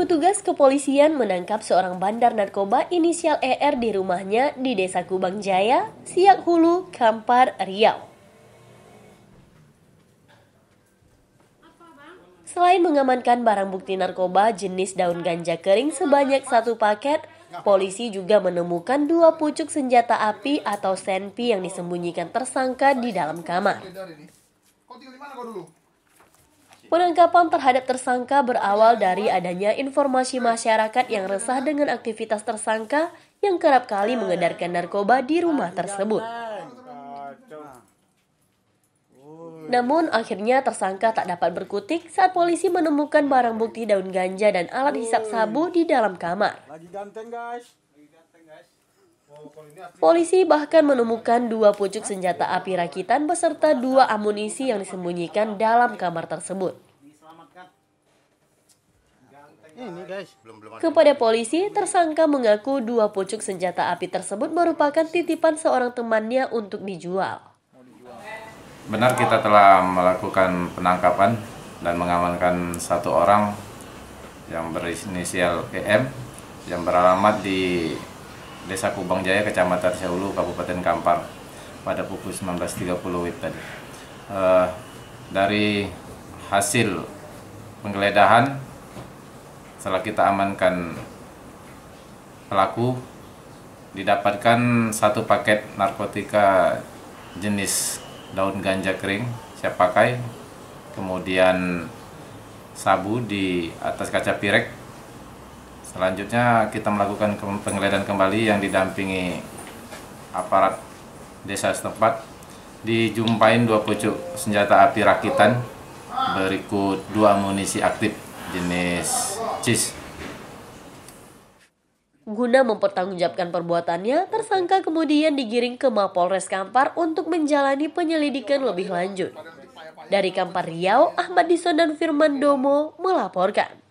Petugas kepolisian menangkap seorang bandar narkoba inisial ER di rumahnya di Desa Kubang Jaya, Siak Hulu, Kampar, Riau. Selain mengamankan barang bukti narkoba jenis daun ganja kering sebanyak satu paket, polisi juga menemukan dua pucuk senjata api atau senpi yang disembunyikan tersangka di dalam kamar. Penangkapan terhadap tersangka berawal dari adanya informasi masyarakat yang resah dengan aktivitas tersangka yang kerap kali mengedarkan narkoba di rumah tersebut. Namun akhirnya tersangka tak dapat berkutik saat polisi menemukan barang bukti daun ganja dan alat hisap sabu di dalam kamar. Polisi bahkan menemukan dua pucuk senjata api rakitan beserta dua amunisi yang disembunyikan dalam kamar tersebut. Kepada polisi, tersangka mengaku dua pucuk senjata api tersebut merupakan titipan seorang temannya untuk dijual. Benar kita telah melakukan penangkapan dan mengamankan satu orang yang berinisial EM yang beralamat di Desa Kubang Jaya, Kecamatan Seulu, Kabupaten Kampar pada pukul 19.30 WIB tadi. Uh, dari hasil penggeledahan setelah kita amankan pelaku didapatkan satu paket narkotika jenis daun ganja kering siap pakai kemudian sabu di atas kaca pirek Selanjutnya kita melakukan penggeledahan kembali yang didampingi aparat desa setempat. Dijumpain dua pucuk senjata api rakitan berikut dua amunisi aktif jenis cis. Guna mempertanggungjawabkan perbuatannya, tersangka kemudian digiring ke Mapolres Kampar untuk menjalani penyelidikan lebih lanjut. Dari Kampar Riau, Ahmad Dison dan Firman Domo melaporkan.